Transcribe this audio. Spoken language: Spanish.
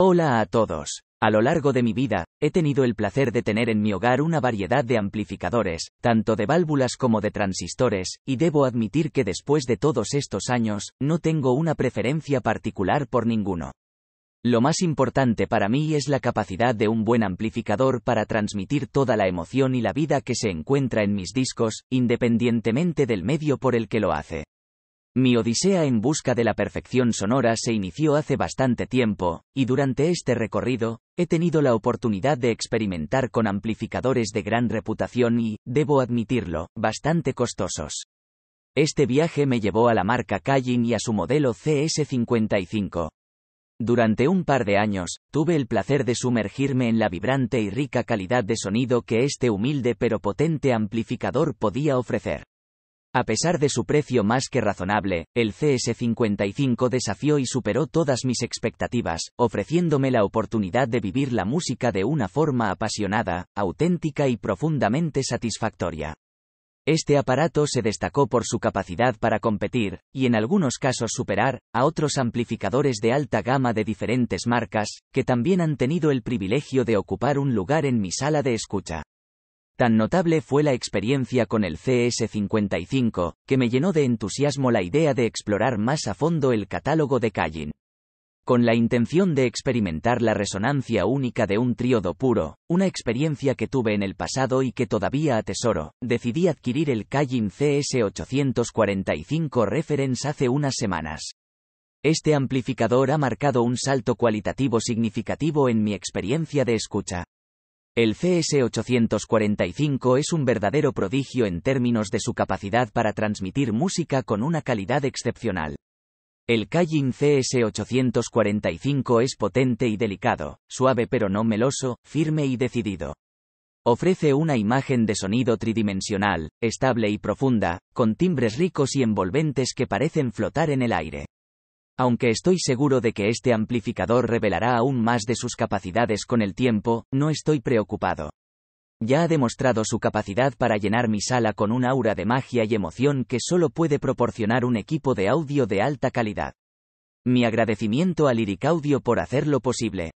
Hola a todos. A lo largo de mi vida, he tenido el placer de tener en mi hogar una variedad de amplificadores, tanto de válvulas como de transistores, y debo admitir que después de todos estos años, no tengo una preferencia particular por ninguno. Lo más importante para mí es la capacidad de un buen amplificador para transmitir toda la emoción y la vida que se encuentra en mis discos, independientemente del medio por el que lo hace. Mi odisea en busca de la perfección sonora se inició hace bastante tiempo, y durante este recorrido, he tenido la oportunidad de experimentar con amplificadores de gran reputación y, debo admitirlo, bastante costosos. Este viaje me llevó a la marca Callin y a su modelo CS55. Durante un par de años, tuve el placer de sumergirme en la vibrante y rica calidad de sonido que este humilde pero potente amplificador podía ofrecer. A pesar de su precio más que razonable, el CS55 desafió y superó todas mis expectativas, ofreciéndome la oportunidad de vivir la música de una forma apasionada, auténtica y profundamente satisfactoria. Este aparato se destacó por su capacidad para competir, y en algunos casos superar, a otros amplificadores de alta gama de diferentes marcas, que también han tenido el privilegio de ocupar un lugar en mi sala de escucha. Tan notable fue la experiencia con el CS55, que me llenó de entusiasmo la idea de explorar más a fondo el catálogo de Callin. Con la intención de experimentar la resonancia única de un triodo puro, una experiencia que tuve en el pasado y que todavía atesoro, decidí adquirir el Callin CS845 Reference hace unas semanas. Este amplificador ha marcado un salto cualitativo significativo en mi experiencia de escucha. El CS845 es un verdadero prodigio en términos de su capacidad para transmitir música con una calidad excepcional. El Callin CS845 es potente y delicado, suave pero no meloso, firme y decidido. Ofrece una imagen de sonido tridimensional, estable y profunda, con timbres ricos y envolventes que parecen flotar en el aire. Aunque estoy seguro de que este amplificador revelará aún más de sus capacidades con el tiempo, no estoy preocupado. Ya ha demostrado su capacidad para llenar mi sala con un aura de magia y emoción que solo puede proporcionar un equipo de audio de alta calidad. Mi agradecimiento a Lyric Audio por hacerlo posible.